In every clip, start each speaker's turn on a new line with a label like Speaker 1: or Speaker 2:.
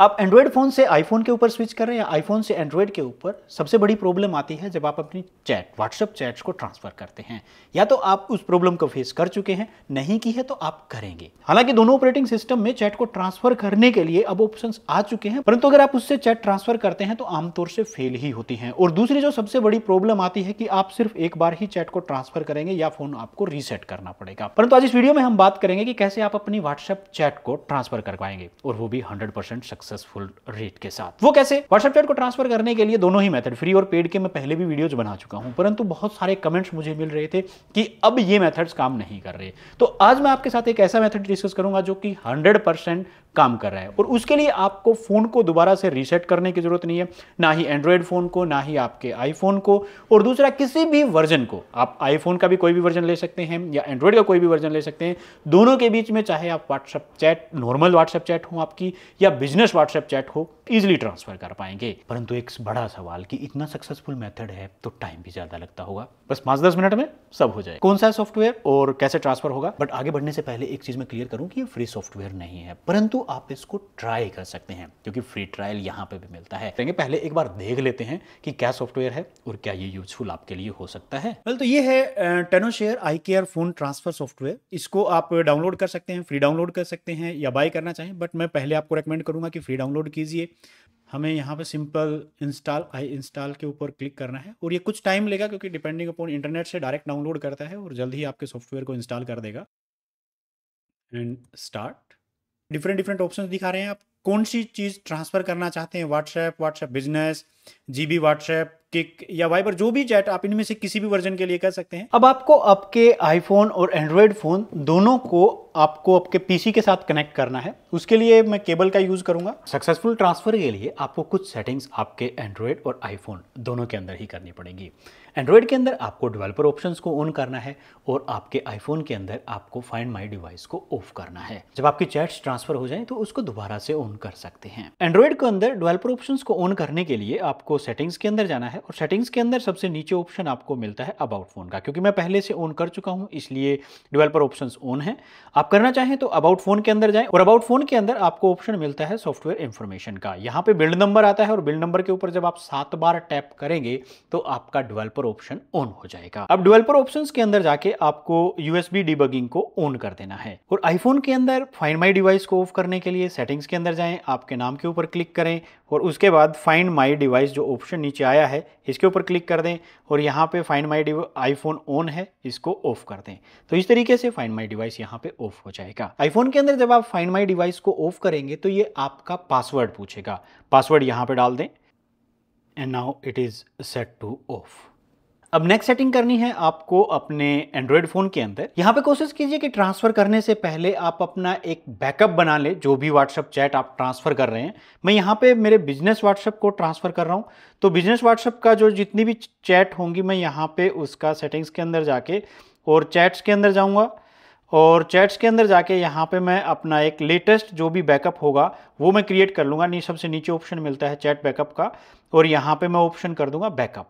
Speaker 1: आप Android phone से iPhone के ऊपर स्विच कर रहे हैं या आईफोन से एंड्रॉयड के ऊपर सबसे बड़ी प्रॉब्लम आती है जब आप अपनी चैट व्हाट्सअप चैट्स को ट्रांसफ़र करते हैं या तो आप उस प्रॉब्लम को फेस कर चुके हैं नहीं की है तो आप करेंगे हालांकि दोनों ऑपरेटिंग सिस्टम में चैट को ट्रांसफ़र करने के लिए अब ऑप्शन आ चुके हैं परंतु अगर आप उससे चैट ट्रांसफ़र करते हैं तो आमतौर से फेल ही होती हैं और दूसरी जो सबसे बड़ी प्रॉब्लम आती है कि आप सिर्फ एक बार ही चैट को ट्रांसफ़र करेंगे या फ़ोन आपको रीसेट करना पड़ेगा परंतु आज इस वीडियो में हम बात करेंगे कि कैसे आप अपनी व्हाट्सएप चैट को ट्रांसफ़र करवाएंगे और वो भी हंड्रेड परसेंट सक्सेसफुल रेट के साथ वो कैसे व्हाट्सएप चैट को ट्रांसफर करने के लिए दोनों ही मेथड फ्री और पेड के मैं पहले भी वीडियोज बना चुका हूं परंतु बहुत सारे कमेंट्स मुझे मिल रहे थे कि अब ये मेथड्स काम नहीं कर रहे तो आज मैं आपके साथ एक ऐसा मेथड डिस्कस करूंगा जो कि हंड्रेड काम कर रहा है और उसके लिए आपको फ़ोन को दोबारा से रीसेट करने की ज़रूरत नहीं है ना ही एंड्रॉयड फ़ोन को ना ही आपके आईफोन को और दूसरा किसी भी वर्जन को आप आईफोन का भी कोई भी वर्जन ले सकते हैं या एंड्रॉयड का कोई भी वर्जन ले सकते हैं दोनों के बीच में चाहे आप WhatsApp chat normal WhatsApp chat हो आपकी या बिजनेस व्हाट्सअप चैट हो इजिली ट्रांसफर कर पाएंगे परंतु एक बड़ा सवाल कि इतना सक्सेसफुल मेथड है तो टाइम भी ज्यादा लगता होगा बस पांच दस मिनट में सब हो जाए कौन सा सॉफ्टवेयर और कैसे ट्रांसफर होगा बट आगे बढ़ने से पहले एक चीज मैं क्लियर करूं कि ये फ्री सॉफ्टवेयर नहीं है परंतु आप इसको ट्राई कर सकते हैं क्योंकि फ्री ट्रायल यहाँ पे भी मिलता है पहले एक बार देख लेते हैं कि क्या सॉफ्टवेयर है और क्या ये यूजफुल आपके लिए हो सकता है वेल तो ये है Tenorshare iCare phone transfer software इसको आप डाउनलोड कर सकते हैं फ्री डाउनलोड कर सकते हैं या बाय करना चाहें बट मैं पहले आपको रेकमेंड करूंगा कि फ्री डाउनलोड कीजिए हमें यहाँ पे सिंपल इंस्टॉल आई इंस्टॉल के ऊपर क्लिक करना है और ये कुछ टाइम लेगा क्योंकि डिपेंडिंग अपॉन इंटरनेट से डायरेक्ट डाउनलोड करता है और जल्द ही आपके सॉफ्टवेयर को इंस्टॉल कर देगा and start different different option दिखा रहे हैं आप कौन सी चीज़ ट्रांसफ़र करना चाहते हैं WhatsApp WhatsApp business G B WhatsApp Kik या वाइबर जो भी चैट आप इनमें से किसी भी वर्जन के लिए कर सकते हैं अब आपको आपके आईफोन और एंड्रॉयड फ़ोन दोनों को आपको आपके पीसी के साथ कनेक्ट करना है उसके लिए मैं केबल का यूज़ करूंगा सक्सेसफुल ट्रांसफ़र के लिए आपको कुछ सेटिंग्स आपके एंड्रॉयड और आईफोन दोनों के अंदर ही करनी पड़ेगी एंड्रॉयड के अंदर आपको डेवलपर ऑप्शन को ऑन करना है और आपके आईफोन के अंदर आपको फाइंड माई डिवाइस को ऑफ करना है जब आपकी चैट्स ट्रांसफ़र हो जाए तो उसको दोबारा से ऑन कर सकते हैं एंड्रॉयड के अंदर डेवलपर ऑप्शन को ऑन करने के लिए आपको सेटिंग्स के अंदर जाना है और सेटिंग्स के अंदर सबसे नीचे ऑप्शन आपको मिलता है अबाउट फ़ोन का क्योंकि मैं पहले से ऑन कर चुका हूं इसलिए डेवलपर ऑप्शन ऑन है आप करना चाहें तो अबाउट फ़ोन के अंदर जाए और अबाउट फ़ोन के अंदर आपको ऑप्शन मिलता है सॉफ्टवेयर इन्फॉर्मेशन का यहाँ पर बिल्ड नंबर आता है और बिल्ड नंबर के ऊपर जब आप सात बार टैप करेंगे तो आपका डिवेल्पर ऑप्शन ऑन हो जाएगा अब डिवेल्पर ऑप्शन के अंदर जाके आपको यूएसबी डिबगिंग को ऑन कर देना है और आईफोन के अंदर फाइन माई डिवाइस को ऑफ करने के लिए सेटिंग्स के अंदर जाएं आपके नाम के ऊपर क्लिक करें और उसके बाद फाइंड माई डिवाइस जो ऑप्शन नीचे आया है इसके ऊपर क्लिक कर दें और यहाँ पे फाइंड डिव आईफोन ऑन है इसको ऑफ कर दें तो इस तरीके से फाइंड माई डिवाइस यहाँ पे ऑफ हो जाएगा आईफोन के अंदर जब आप फाइंड माई डिवाइस को ऑफ करेंगे तो ये आपका पासवर्ड पूछेगा पासवर्ड यहाँ पे डाल दें and now it is set to off अब नेक्स्ट सेटिंग करनी है आपको अपने एंड्रॉयड फोन के अंदर यहाँ पे कोशिश कीजिए कि ट्रांसफर करने से पहले आप अपना एक बैकअप बना ले जो भी व्हाट्सअप चैट आप ट्रांसफर कर रहे हैं मैं यहाँ पे मेरे बिजनेस व्हाट्सअप को ट्रांसफर कर रहा हूँ तो बिजनेस व्हाट्सअप का जो जितनी भी चैट होंगी मैं यहाँ पर उसका सेटिंग्स के अंदर जाके और चैट्स के अंदर जाऊँगा और चैट्स के अंदर जाके यहाँ पे मैं अपना एक लेटेस्ट जो भी बैकअप होगा वो मैं क्रिएट कर लूँगा नहीं सबसे नीचे ऑप्शन मिलता है चैट बैकअप का और यहाँ पे मैं ऑप्शन कर दूंगा बैकअप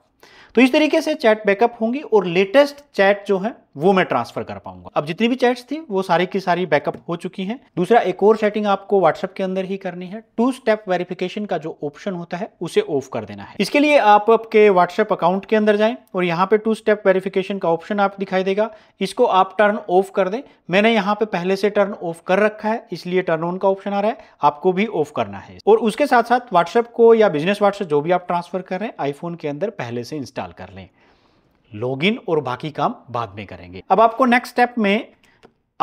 Speaker 1: तो इस तरीके से चैट बैकअप होंगी और लेटेस्ट चैट जो है वो मैं ट्रांसफर कर पाऊंगा अब जितनी भी चैट्स थी वो सारी की सारी बैकअप हो चुकी हैं दूसरा एक और सेटिंग आपको व्हाट्सएप के अंदर ही करनी है टू स्टेप वेरिफिकेशन का जो ऑप्शन होता है उसे ऑफ कर देना है इसके लिए आप आपके व्हाट्सएप अकाउंट के अंदर जाए और यहाँ पे टू स्टेप वेरिफिकेशन का ऑप्शन आप दिखाई देगा इसको आप टर्न ऑफ कर दें मैंने यहाँ पे पहले से टर्न ऑफ कर रखा है इसलिए टर्न ऑन का ऑप्शन आ रहा है आपको भी ऑफ करना है और उसके साथ साथ व्हाट्सएप को या बिजनेस व्हाट्सएप जो भी आप ट्रांसफर कर रहे हैं आईफोन के अंदर पहले से इंस्टॉल कर लें लॉगिन और बाकी काम बाद में करेंगे अब आपको नेक्स्ट स्टेप में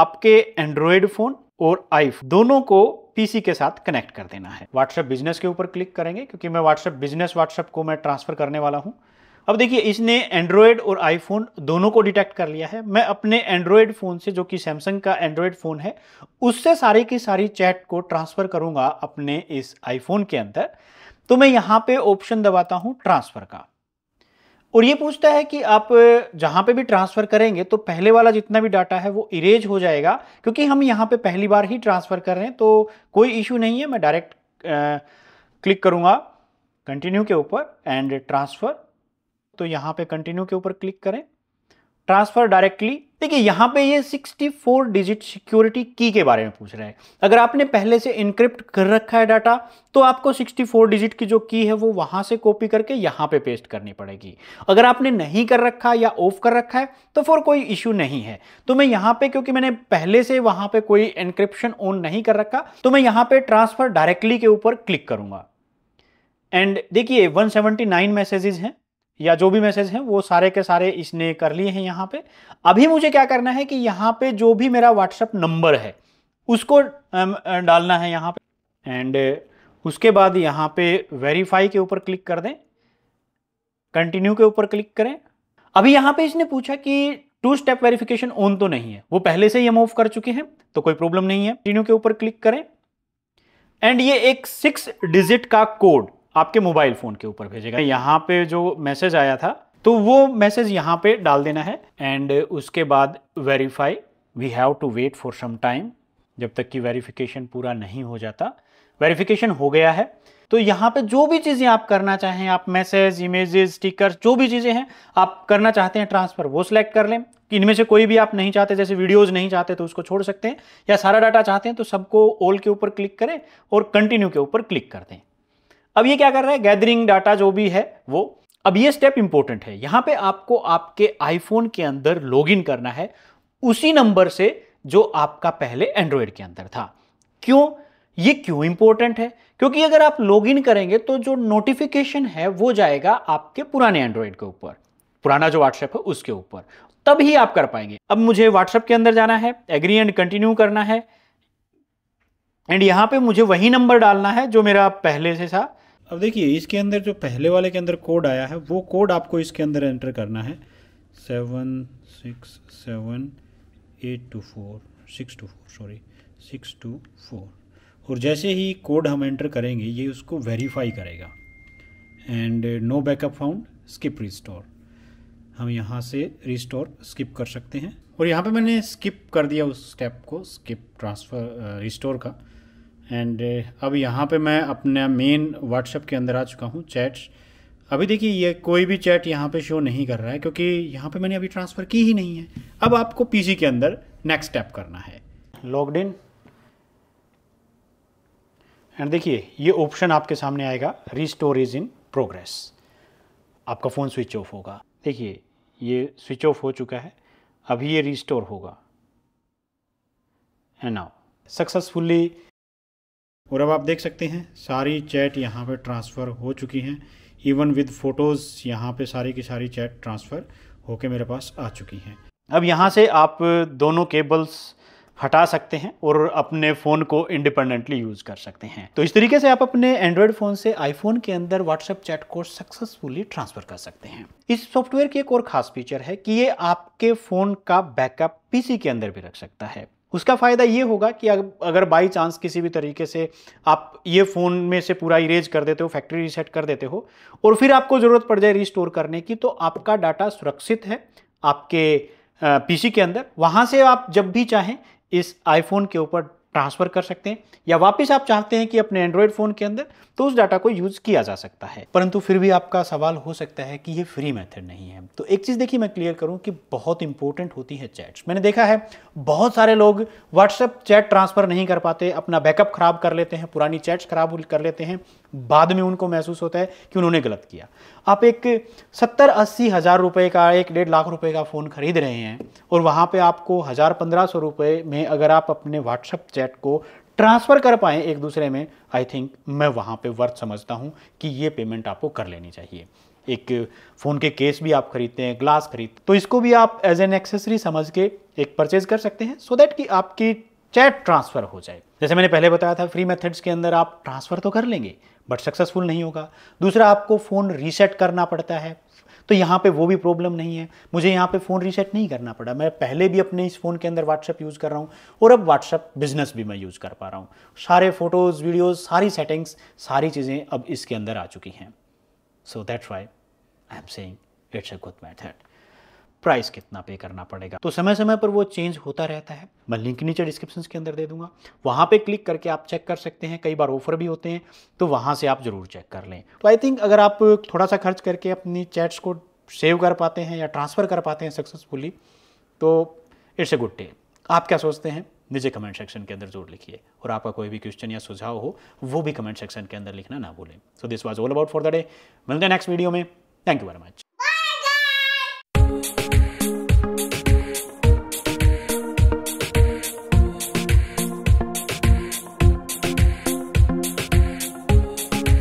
Speaker 1: आपके एंड्रॉयड फ़ोन और आईफोन दोनों को पीसी के साथ कनेक्ट कर देना है व्हाट्सएप बिजनेस के ऊपर क्लिक करेंगे क्योंकि मैं व्हाट्सएप बिजनेस व्हाट्सएप को मैं ट्रांसफ़र करने वाला हूं अब देखिए इसने एंड्रॉयड और आईफोन दोनों को डिटेक्ट कर लिया है मैं अपने एंड्रॉयड फ़ोन से जो कि सैमसंग का एंड्रॉयड फ़ोन है उससे सारी की सारी चैट को ट्रांसफ़र करूंगा अपने इस आईफोन के अंदर तो मैं यहां पे ऑप्शन दबाता हूं ट्रांसफ़र का और ये पूछता है कि आप जहाँ पे भी ट्रांसफ़र करेंगे तो पहले वाला जितना भी डाटा है वो इरेज हो जाएगा क्योंकि हम यहाँ पे पहली बार ही ट्रांसफ़र कर रहे हैं तो कोई इशू नहीं है मैं डायरेक्ट क्लिक करूँगा कंटिन्यू के ऊपर एंड ट्रांसफ़र तो यहाँ पे कंटिन्यू के ऊपर क्लिक करें ट्रांसफर डायरेक्टली देखिए यहां पे ये 64 डिजिट सिक्योरिटी की के बारे में पूछ रहे हैं अगर आपने पहले से इनक्रिप्ट कर रखा है डाटा तो आपको 64 डिजिट की जो की है वो वहां से कॉपी करके यहां पे पेस्ट करनी पड़ेगी अगर आपने नहीं कर रखा या ऑफ कर रखा है तो फिर कोई इश्यू नहीं है तो मैं यहां पे क्योंकि मैंने पहले से वहां पर कोई इनक्रिप्शन ऑन नहीं कर रखा तो मैं यहां पर ट्रांसफर डायरेक्टली के ऊपर क्लिक करूंगा एंड देखिए नाइन मैसेजेस हैं या जो भी मैसेज हैं वो सारे के सारे इसने कर लिए हैं यहाँ पे अभी मुझे क्या करना है कि यहाँ पे जो भी मेरा व्हाट्सअप नंबर है उसको डालना है यहाँ पे एंड उसके बाद यहाँ पे वेरीफाई के ऊपर क्लिक कर दें कंटिन्यू के ऊपर क्लिक करें अभी यहाँ पे इसने पूछा कि टू स्टेप वेरिफिकेशन ऑन तो नहीं है वो पहले से ही हम ऑफ कर चुके हैं तो कोई प्रॉब्लम नहीं है कंटिन्यू के ऊपर क्लिक करें एंड ये एक सिक्स डिजिट का कोड आपके मोबाइल फ़ोन के ऊपर भेजेगा यहाँ पे जो मैसेज आया था तो वो मैसेज यहाँ पे डाल देना है एंड उसके बाद verify we have to wait for some time जब तक कि वेरिफिकेशन पूरा नहीं हो जाता वेरिफिकेशन हो गया है तो यहाँ पे जो भी चीज़ें आप करना चाहें आप मैसेज इमेजेस स्टिकर्स जो भी चीज़ें हैं आप करना चाहते हैं ट्रांसफ़र वो सिलेक्ट कर लें कि इनमें से कोई भी आप नहीं चाहते जैसे वीडियोस नहीं चाहते तो उसको छोड़ सकते हैं या सारा डाटा चाहते हैं तो सबको ओल के ऊपर क्लिक करें और कंटिन्यू के ऊपर क्लिक कर दें अब ये क्या कर रहा है गैदरिंग डाटा जो भी है वो अब ये स्टेप इंपॉर्टेंट है यहां पे आपको आपके आईफोन के अंदर लॉगिन करना है उसी नंबर से जो आपका पहले एंड्रॉयड के अंदर था क्यों ये क्यों इंपॉर्टेंट है क्योंकि अगर आप लॉगिन करेंगे तो जो नोटिफिकेशन है वो जाएगा आपके पुराने एंड्रॉयड के ऊपर पुराना जो व्हाट्सएप है उसके ऊपर तब ही आप कर पाएंगे अब मुझे व्हाट्सएप के अंदर जाना है एग्री एंड कंटिन्यू करना है एंड यहां पे मुझे वही नंबर डालना है जो मेरा पहले से था अब देखिए इसके अंदर जो पहले वाले के अंदर कोड आया है वो कोड आपको इसके अंदर एंटर करना है seven six seven eight two four six two four sorry six two four और जैसे ही कोड हम एंटर करेंगे ये उसको वेरीफाई करेगा and no backup found skip restore हम यहाँ से रिस्टोर स्किप कर सकते हैं और यहाँ पे मैंने स्किप कर दिया उस स्टेप को स्किप ट्रांसफ़र रिस्टोर का एंड uh, अब यहाँ पे मैं अपना मेन व्हाट्सएप के अंदर आ चुका हूँ चैट्स अभी देखिए ये कोई भी चैट यहाँ पे शो नहीं कर रहा है क्योंकि यहाँ पे मैंने अभी ट्रांसफ़र की ही नहीं है अब आपको पीसी के अंदर नेक्स्ट स्टेप करना है लॉगड इन एंड देखिए ये ऑप्शन आपके सामने आएगा रिस्टोर इज इन प्रोग्रेस आपका फ़ोन स्विच ऑफ होगा देखिए ये स्विच ऑफ हो चुका है अभी ये रिस्टोर होगा एंड नाउ सक्सेसफुली और अब आप देख सकते हैं सारी चैट यहाँ पर ट्रांसफ़र हो चुकी हैं इवन विद फ़ोटोज़ यहाँ पे सारी की सारी चैट ट्रांसफ़र होके मेरे पास आ चुकी हैं अब यहाँ से आप दोनों केबल्स हटा सकते हैं और अपने फ़ोन को इंडिपेंडेंटली यूज़ कर सकते हैं तो इस तरीके से आप अपने एंड्रॉयड फ़ोन से आईफोन के अंदर व्हाट्सएप चैट को सक्सेसफुली ट्रांसफ़र कर सकते हैं इस सॉफ्टवेयर की एक और ख़ास फीचर है कि ये आपके फ़ोन का बैकअप पीसी के अंदर भी रख सकता है उसका फ़ायदा ये होगा कि अगर बाई चांस किसी भी तरीके से आप ये फ़ोन में से पूरा इरेज कर देते हो फैक्ट्री रीसेट कर देते हो और फिर आपको ज़रूरत पड़ जाए रिस्टोर करने की तो आपका डाटा सुरक्षित है आपके पीसी के अंदर वहाँ से आप जब भी चाहें इस आईफोन के ऊपर ट्रांसफ़र कर सकते हैं या वापस आप चाहते हैं कि अपने एंड्रॉयड फ़ोन के अंदर तो उस डाटा को यूज़ किया जा सकता है परंतु फिर भी आपका सवाल हो सकता है कि ये फ्री मेथड नहीं है तो एक चीज़ देखिए मैं क्लियर करूँ कि बहुत इंपॉर्टेंट होती है चैट्स मैंने देखा है बहुत सारे लोग व्हाट्सएप चैट ट्रांसफ़र नहीं कर पाते अपना बैकअप खराब कर लेते हैं पुरानी चैट्स खराब कर लेते हैं बाद में उनको महसूस होता है कि उन्होंने गलत किया आप एक सत्तर अस्सी हज़ार रुपये का एक डेढ़ लाख रुपए का फ़ोन खरीद रहे हैं और वहाँ पे आपको हज़ार पंद्रह सौ रुपये में अगर आप अपने व्हाट्सअप चैट को ट्रांसफ़र कर पाएँ एक दूसरे में आई थिंक मैं वहाँ पर वर्थ समझता हूँ कि ये पेमेंट आपको कर लेनी चाहिए एक फ़ोन के केस भी आप खरीदते हैं ग्लास खरीद तो इसको भी आप एज एन एक्सेसरी समझ के एक परचेज कर सकते हैं सो देट दैट कि आपकी चैट ट्रांसफ़र हो जाए जैसे मैंने पहले बताया था फ्री मेथड्स के अंदर आप ट्रांसफ़र तो कर लेंगे बट सक्सेसफुल नहीं होगा दूसरा आपको फ़ोन रीसेट करना पड़ता है तो यहाँ पे वो भी प्रॉब्लम नहीं है मुझे यहाँ पे फ़ोन रीसेट नहीं करना पड़ा मैं पहले भी अपने इस फ़ोन के अंदर व्हाट्सअप यूज़ कर रहा हूँ और अब व्हाट्सअप बिजनेस भी मैं यूज़ कर पा रहा हूँ सारे फ़ोटोज़ वीडियोज़ सारी सेटिंग्स सारी चीज़ें अब इसके अंदर आ चुकी हैं so that's why I am saying it's a good method price कितना पे करना पड़ेगा तो समय समय पर वो चेंज होता रहता है मैं लिंक नीचे डिस्क्रिप्शन के अंदर दे दूंगा वहाँ पे क्लिक करके आप चेक कर सकते हैं कई बार ऑफर भी होते हैं तो वहाँ से आप ज़रूर चेक कर लें तो आई थिंक अगर आप थोड़ा सा खर्च करके अपनी चैट्स को सेव कर पाते हैं या ट्रांसफ़र कर पाते हैं सक्सेसफुली तो इट्स ए गुड डे आप क्या सोचते हैं नीचे कमेंट सेक्शन के अंदर जरूर लिखिए और आपका कोई भी क्वेश्चन या सुझाव हो वो भी कमेंट सेक्शन के अंदर लिखना ना भूलें so this was all about for the day मिलते हैं नेक्स्ट वीडियो में थैंक यू वेरी मच